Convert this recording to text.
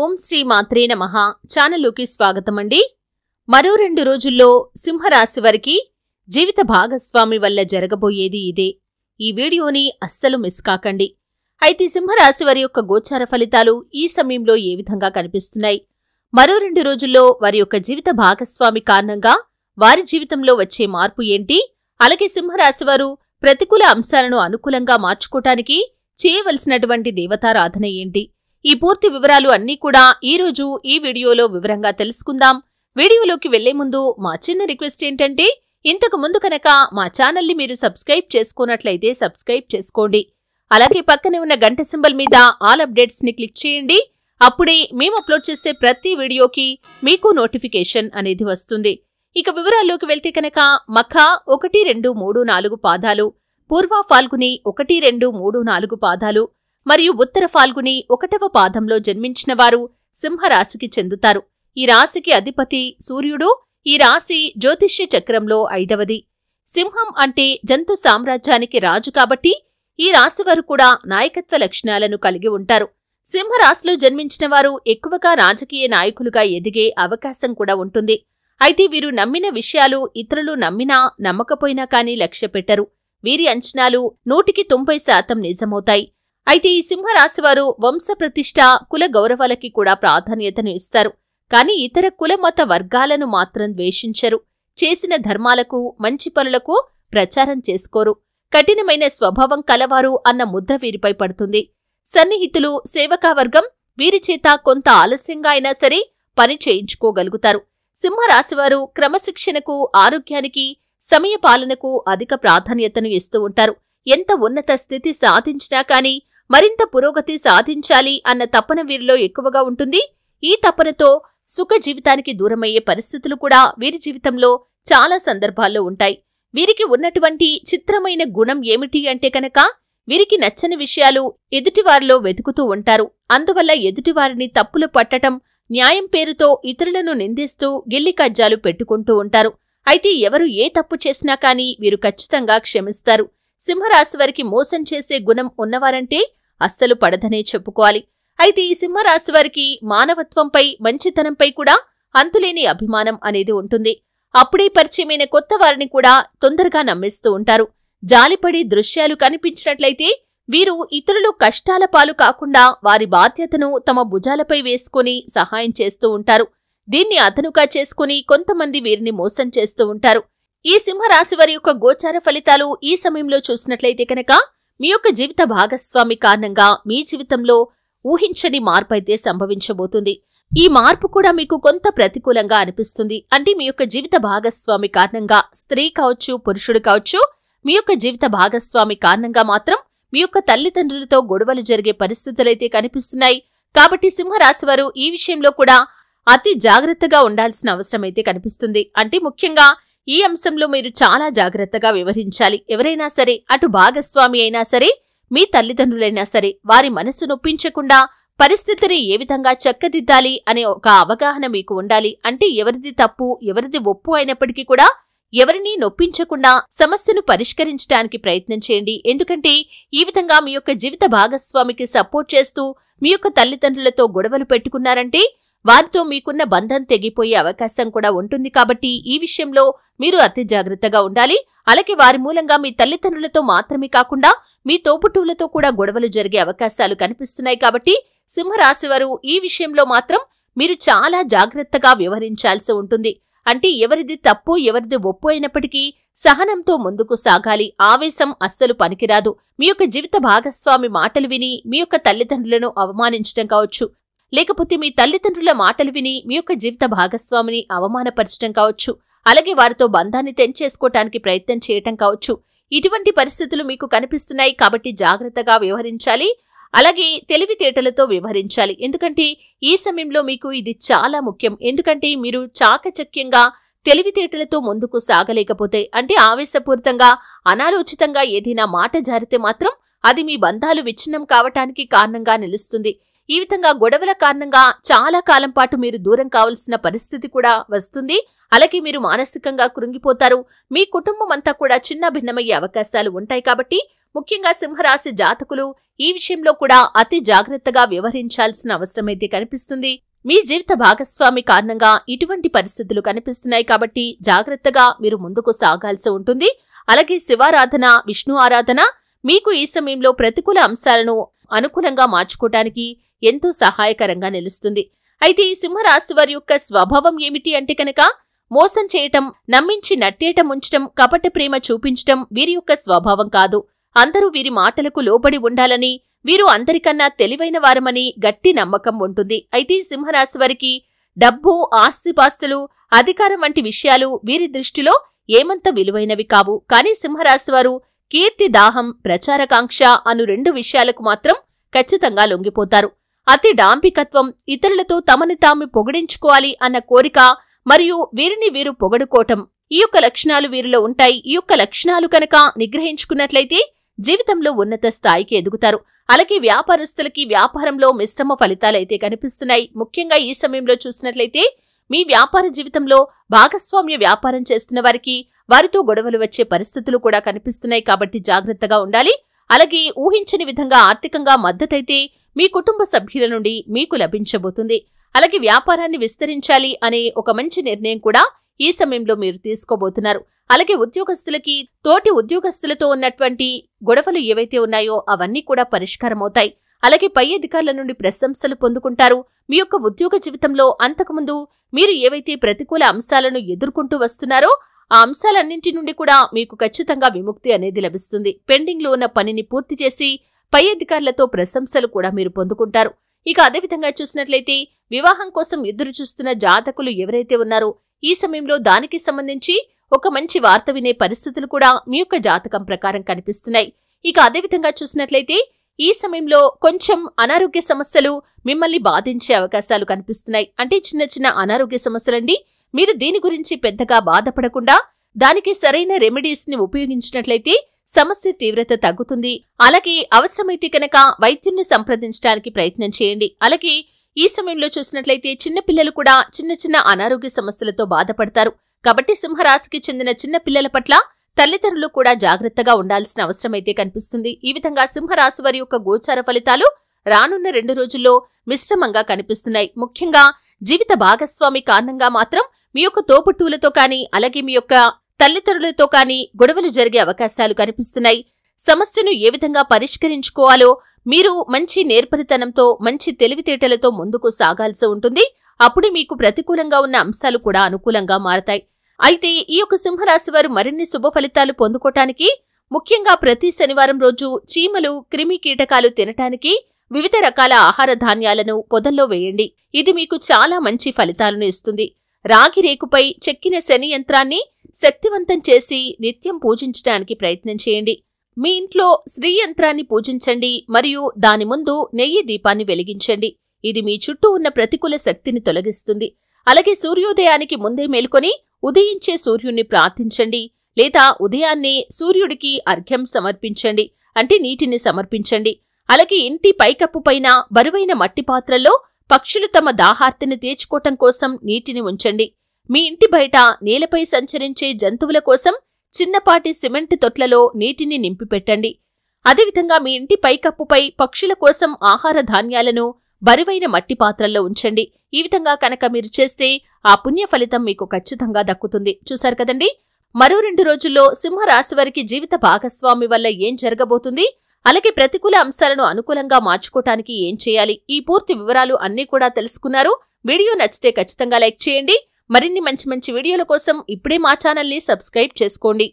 ఓం శ్రీ మాత్రే నమ ఛానల్లోకి స్వాగతమండి మరో రెండు రోజుల్లో సింహరాశి వారికి జీవిత భాగస్వామి వల్ల జరగబోయేది ఇదే ఈ వీడియోని అస్సలు మిస్ కాకండి అయితే సింహరాశి వారి యొక్క గోచార ఫలితాలు ఈ సమయంలో ఏ విధంగా కనిపిస్తున్నాయి మరో రెండు రోజుల్లో వారి యొక్క జీవిత భాగస్వామి కారణంగా వారి జీవితంలో వచ్చే మార్పు ఏంటి అలాగే సింహరాశి వారు ప్రతికూల అంశాలను అనుకూలంగా మార్చుకోటానికి చేయవలసినటువంటి దేవతారాధన ఏంటి ఈ పూర్తి వివరాలు అన్నీ కూడా ఈరోజు ఈ వీడియోలో వివరంగా తెలుసుకుందాం వీడియోలోకి వెళ్లే ముందు మా చిన్న రిక్వెస్ట్ ఏంటంటే ఇంతకు ముందు కనుక మా ఛానల్ని మీరు సబ్స్క్రైబ్ చేసుకున్నట్లయితే సబ్స్క్రైబ్ చేసుకోండి అలాగే పక్కనే ఉన్న గంట సింబల్ మీద ఆల్ అప్డేట్స్ని క్లిక్ చేయండి అప్పుడే మేము అప్లోడ్ చేసే ప్రతి వీడియోకి మీకు నోటిఫికేషన్ అనేది వస్తుంది ఇక వివరాల్లోకి వెళ్తే కనుక మఖా ఒకటి రెండు మూడు నాలుగు పాదాలు పూర్వ ఫాల్గుని ఒకటి రెండు మూడు నాలుగు పాదాలు మరియు ఉత్తర ఫాల్గుని ఒకటవ పాదంలో జన్మించిన వారు సింహరాశికి చెందుతారు ఈ రాశికి అధిపతి సూర్యుడు ఈ రాశి జ్యోతిష్య చక్రంలో ఐదవది సింహం అంటే జంతు సామ్రాజ్యానికి రాజు కాబట్టి ఈ రాశి వారు కూడా నాయకత్వ లక్షణాలను కలిగి ఉంటారు సింహరాశిలో జన్మించిన వారు ఎక్కువగా రాజకీయ నాయకులుగా ఎదిగే అవకాశం కూడా ఉంటుంది అయితే వీరు నమ్మిన విషయాలు ఇతరులు నమ్మినా నమ్మకపోయినా కానీ లక్ష్య వీరి అంచనాలు నూటికి తొంభై శాతం నిజమవుతాయి అయితే ఈ సింహరాశివారు వంశప్రతిష్ఠ కుల గౌరవాలకి కూడా ప్రాధాన్యతను ఇస్తారు కాని ఇతర కుల మత వర్గాలను మాత్రం ద్వేషించరు చేసిన ధర్మాలకు మంచి పనులకు ప్రచారం చేసుకోరు కఠినమైన స్వభావం కలవారు అన్న ముద్ర వీరిపై పడుతుంది సన్నిహితులు సేవకావర్గం వీరి చేత కొంత ఆలస్యంగా అయినా సరే పని చేయించుకోగలుగుతారు సింహరాశివారు క్రమశిక్షణకు ఆరోగ్యానికి సమయపాలనకు అధిక ప్రాధాన్యతను ఇస్తూ ఉంటారు ఎంత ఉన్నత స్థితి సాధించినా కానీ మరింత పురోగతి సాధించాలి అన్న తపన వీరిలో ఎక్కువగా ఉంటుంది ఈ తపనతో సుఖ జీవితానికి దూరమయ్యే పరిస్థితులు కూడా వీరి జీవితంలో చాలా సందర్భాల్లో ఉంటాయి వీరికి ఉన్నటువంటి చిత్రమైన గుణం ఏమిటి అంటే కనుక వీరికి నచ్చని విషయాలు ఎదుటివారిలో వెతుకుతూ ఉంటారు అందువల్ల ఎదుటివారిని తప్పులు పట్టటం న్యాయం పేరుతో ఇతరులను నిందిస్తూ గిల్లికజ్జాలు పెట్టుకుంటూ ఉంటారు అయితే ఎవరు ఏ తప్పు చేసినా కానీ వీరు ఖచ్చితంగా క్షమిస్తారు సింహరాశి వారికి మోసం చేసే గుణం ఉన్నవారంటే అస్సలు పడదనే చెప్పుకోవాలి అయితే ఈ సింహరాశివారికి మానవత్వంపై మంచితనంపై కూడా అంతులేని అభిమానం అనేది ఉంటుంది అప్పుడే పరిచయమైన కొత్త వారిని కూడా తొందరగా నమ్మేస్తూ ఉంటారు జాలిపడి దృశ్యాలు కనిపించినట్లయితే వీరు ఇతరులు కష్టాల పాలు కాకుండా వారి బాధ్యతను తమ భుజాలపై వేసుకుని సహాయం చేస్తూ ఉంటారు దీన్ని అదనుగా చేసుకుని కొంతమంది వీరిని మోసం చేస్తూ ఉంటారు ఈ సింహరాశి వారి యొక్క గోచార ఫలితాలు ఈ సమయంలో చూసినట్లయితే కనుక మీ యొక్క జీవిత భాగస్వామి కారణంగా మీ జీవితంలో ఊహించని మార్పు అయితే సంభవించబోతుంది ఈ మార్పు కూడా మీకు కొంత ప్రతికూలంగా అనిపిస్తుంది అంటే మీ యొక్క జీవిత భాగస్వామి కారణంగా స్త్రీ కావచ్చు పురుషుడు కావచ్చు మీ యొక్క జీవిత భాగస్వామి కారణంగా మాత్రం మీ యొక్క తల్లిదండ్రులతో గొడవలు జరిగే పరిస్థితులైతే కనిపిస్తున్నాయి కాబట్టి సింహరాశి వారు ఈ విషయంలో కూడా అతి జాగ్రత్తగా ఉండాల్సిన అవసరమైతే కనిపిస్తుంది అంటే ముఖ్యంగా ఈ అంశంలో మీరు చాలా జాగ్రత్తగా వివరించాలి ఎవరైనా సరే అటు భాగస్వామి అయినా సరే మీ తల్లిదండ్రులైనా సరే వారి మనస్సు నొప్పించకుండా పరిస్థితిని ఏ విధంగా చక్కదిద్దాలి అనే ఒక అవగాహన మీకు ఉండాలి అంటే ఎవరిది తప్పు ఎవరిది ఒప్పు అయినప్పటికీ కూడా ఎవరినీ నొప్పించకుండా సమస్యను పరిష్కరించడానికి ప్రయత్నం చేయండి ఎందుకంటే ఈ విధంగా మీ యొక్క జీవిత భాగస్వామికి సపోర్ట్ చేస్తూ మీ యొక్క తల్లిదండ్రులతో గొడవలు పెట్టుకున్నారంటే వారితో మీకున్న బంధం తెగిపోయే అవకాశం కూడా ఉంటుంది కాబట్టి ఈ విషయంలో మీరు అతి జాగ్రత్తగా ఉండాలి అలాగే వారి మూలంగా మీ తల్లిదండ్రులతో మాత్రమే కాకుండా మీ తోపుటూలతో కూడా గొడవలు జరిగే అవకాశాలు కనిపిస్తున్నాయి కాబట్టి సింహరాశివారు ఈ విషయంలో మాత్రం మీరు చాలా జాగ్రత్తగా వ్యవహరించాల్సి ఉంటుంది అంటే ఎవరిది తప్పు ఎవరిది ఒప్పు అయినప్పటికీ సహనంతో ముందుకు సాగాలి ఆవేశం అస్సలు పనికిరాదు మీ యొక్క జీవిత భాగస్వామి మాటలు విని మీ యొక్క తల్లిదండ్రులను అవమానించడం కావచ్చు లేకపోతే మీ తల్లిదండ్రుల మాటలు విని మీ యొక్క జీవిత భాగస్వామిని అవమానపరచడం కావచ్చు అలాగే వారితో బంధాన్ని తెంచేసుకోవటానికి ప్రయత్నం చేయటం కావచ్చు ఇటువంటి పరిస్థితులు మీకు కనిపిస్తున్నాయి కాబట్టి జాగ్రత్తగా వ్యవహరించాలి అలాగే తెలివితేటలతో వ్యవహరించాలి ఎందుకంటే ఈ సమయంలో మీకు ఇది చాలా ముఖ్యం ఎందుకంటే మీరు చాకచక్యంగా తెలివితేటలతో ముందుకు సాగలేకపోతే అంటే ఆవేశపూరితంగా అనాలోచితంగా ఏదైనా మాట జారితే మాత్రం అది మీ బంధాలు విచ్ఛిన్నం కావటానికి కారణంగా నిలుస్తుంది ఈ విధంగా గొడవల కారణంగా చాలా కాలం పాటు మీరు దూరం కావాల్సిన పరిస్థితి కూడా వస్తుంది అలాగే మీరు మానసికంగా కృంగిపోతారు మీ కుటుంబం అంతా కూడా చిన్న భిన్నమయ్యే అవకాశాలు ఉంటాయి కాబట్టి ముఖ్యంగా సింహరాశి జాతకులు ఈ విషయంలో కూడా అతి జాగ్రత్తగా వ్యవహరించాల్సిన అవసరమైతే కనిపిస్తుంది మీ జీవిత భాగస్వామి కారణంగా ఇటువంటి పరిస్థితులు కనిపిస్తున్నాయి కాబట్టి జాగ్రత్తగా మీరు ముందుకు సాగాల్సి ఉంటుంది అలాగే శివారాధన విష్ణు ఆరాధన మీకు ఈ సమయంలో ప్రతికూల అంశాలను అనుకూలంగా మార్చుకోవటానికి ఎంతో సహాయకరంగా నిలుస్తుంది అయితే ఈ వారి యొక్క స్వభావం ఏమిటి అంటే కనుక మోసం చేయటం నమ్మించి నట్టేట ముంచటం కపట ప్రేమ చూపించటం వీరి యొక్క స్వభావం కాదు అందరూ వీరి మాటలకు లోబడి ఉండాలని వీరు అందరికన్నా తెలివైన వారమని గట్టి నమ్మకం ఉంటుంది అయితే సింహరాశి వారికి డబ్బు ఆస్తిపాస్తులు అధికారం వంటి విషయాలు వీరి దృష్టిలో ఏమంత విలువైనవి కావు కానీ వారు కీర్తి దాహం ప్రచారకాంక్ష అను రెండు విషయాలకు మాత్రం ఖచ్చితంగా లొంగిపోతారు అతి డాంభికత్వం ఇతరులతో తమని తాము పొగిడించుకోవాలి అన్న కోరిక మరియు వీరిని వీరు పొగడుకోవటం ఈ యొక్క లక్షణాలు వీరిలో ఉంటాయి ఈ యొక్క లక్షణాలు కనుక నిగ్రహించుకున్నట్లయితే జీవితంలో ఉన్నత స్థాయికి ఎదుగుతారు అలాగే వ్యాపారస్తులకి వ్యాపారంలో మిశ్రమ ఫలితాలైతే కనిపిస్తున్నాయి ముఖ్యంగా ఈ సమయంలో చూసినట్లయితే మీ వ్యాపార జీవితంలో భాగస్వామ్య వ్యాపారం చేస్తున్న వారికి వారితో గొడవలు వచ్చే పరిస్థితులు కూడా కనిపిస్తున్నాయి కాబట్టి జాగ్రత్తగా ఉండాలి అలాగే ఊహించని విధంగా ఆర్థికంగా మద్దతైతే మీ కుటుంబ సభ్యుల నుండి మీకు లభించబోతుంది అలాగే వ్యాపారాన్ని విస్తరించాలి అనే ఒక మంచి నిర్ణయం కూడా ఈ సమయంలో మీరు తీసుకోబోతున్నారు అలాగే ఉద్యోగస్తులకి తోటి ఉద్యోగస్తులతో ఉన్నటువంటి గొడవలు ఏవైతే ఉన్నాయో అవన్నీ కూడా పరిష్కారమవుతాయి అలాగే పై అధికారుల నుండి ప్రశంసలు పొందుకుంటారు మీ యొక్క ఉద్యోగ జీవితంలో అంతకుముందు మీరు ఏవైతే ప్రతికూల అంశాలను ఎదుర్కొంటూ వస్తున్నారో ఆ అంశాలన్నింటి నుండి కూడా మీకు ఖచ్చితంగా విముక్తి అనేది లభిస్తుంది పెండింగ్లో ఉన్న పనిని పూర్తి చేసి పై అధికారులతో ప్రశంసలు కూడా మీరు పొందుకుంటారు ఇక అదేవిధంగా చూసినట్లయితే వివాహం కోసం ఎదురు చూస్తున్న జాతకులు ఎవరైతే ఉన్నారో ఈ సమయంలో దానికి సంబంధించి ఒక మంచి వార్త వినే పరిస్థితులు కూడా మీ యొక్క జాతకం ప్రకారం కనిపిస్తున్నాయి ఇక అదేవిధంగా చూసినట్లయితే ఈ సమయంలో కొంచెం అనారోగ్య సమస్యలు మిమ్మల్ని బాధించే అవకాశాలు కనిపిస్తున్నాయి అంటే చిన్న చిన్న అనారోగ్య సమస్యలండి మీరు దీని గురించి పెద్దగా బాధపడకుండా దానికి సరైన రెమెడీస్ ని ఉపయోగించినట్లయితే సమస్య తీవ్రత తగ్గుతుంది అలాగే అవసరమైతే కనుక వైద్యున్ని సంప్రదించడానికి ప్రయత్నం చేయండి అలాగే ఈ సమయంలో చూసినట్లయితే చిన్నపిల్లలు కూడా చిన్న చిన్న అనారోగ్య సమస్యలతో బాధపడతారు కాబట్టి సింహరాశికి చెందిన చిన్న పిల్లల పట్ల తల్లిదండ్రులు కూడా జాగ్రత్తగా ఉండాల్సిన అవసరమైతే కనిపిస్తుంది ఈ విధంగా సింహరాశి వారి యొక్క గోచార ఫలితాలు రానున్న రెండు రోజుల్లో మిశ్రమంగా కనిపిస్తున్నాయి ముఖ్యంగా జీవిత భాగస్వామి కారణంగా మాత్రం మీ యొక్క తోపుట్టువులతో కానీ అలాగే మీ యొక్క తల్లిదండ్రులతో కానీ గొడవలు జరిగే అవకాశాలు కనిపిస్తున్నాయి సమస్యను ఏ విధంగా పరిష్కరించుకోవాలో మీరు మంచి నేర్పరితనంతో మంచి తెలివితేటలతో ముందుకు సాగాల్సి ఉంటుంది అప్పుడు మీకు ప్రతికూలంగా ఉన్న అంశాలు కూడా అనుకూలంగా మారతాయి అయితే ఈ యొక్క సింహరాశి వారు మరిన్ని శుభ ఫలితాలు పొందుకోటానికి ముఖ్యంగా ప్రతి శనివారం రోజు చీమలు క్రిమి కీటకాలు తినటానికి వివిధ రకాల ఆహార ధాన్యాలను పొదల్లో వేయండి ఇది మీకు చాలా మంచి ఫలితాలను ఇస్తుంది రాగి రేకుపై చెక్కిన శని యంత్రాన్ని శక్తివంతం చేసి నిత్యం పూజించడానికి ప్రయత్నం చేయండి మీ ఇంట్లో శ్రీ యంత్రాన్ని పూజించండి మరియు దాని ముందు నెయ్యి దీపాన్ని వెలిగించండి ఇది మీ చుట్టూ ఉన్న ప్రతికూల శక్తిని తొలగిస్తుంది అలాగే సూర్యోదయానికి ముందే మేల్కొని ఉదయించే సూర్యుణ్ణి ప్రార్థించండి లేదా ఉదయాన్నే సూర్యుడికి అర్ఘ్యం సమర్పించండి అంటే నీటిని సమర్పించండి అలాగే ఇంటి పైకప్పు పైన బరువైన మట్టి పాత్రల్లో పక్షులు తమ దాహార్తిని తీర్చుకోవటం కోసం నీటిని ఉంచండి మీ ఇంటి బయట నేలపై సంచరించే జంతువుల కోసం చిన్నపాటి సిమెంట్ తొట్లలో నీటిని నింపిపెట్టండి అదేవిధంగా మీ ఇంటి పైకప్పుపై పక్షుల కోసం ఆహార ధాన్యాలను బరువైన మట్టి పాత్రల్లో ఉంచండి ఈ విధంగా కనుక మీరు చేస్తే ఆ పుణ్య ఫలితం మీకు ఖచ్చితంగా దక్కుతుంది చూశారు కదండి మరో రెండు రోజుల్లో సింహరాశి వారికి జీవిత భాగస్వామి వల్ల ఏం జరగబోతుంది అలాగే ప్రతికూల అంశాలను అనుకూలంగా మార్చుకోటానికి ఏం చేయాలి ఈ పూర్తి వివరాలు అన్నీ కూడా తెలుసుకున్నారు వీడియో నచ్చితే ఖచ్చితంగా లైక్ చేయండి మరిన్ని మంచి మంచి వీడియోల కోసం ఇప్పుడే మా ఛానల్ని సబ్స్క్రైబ్ చేసుకోండి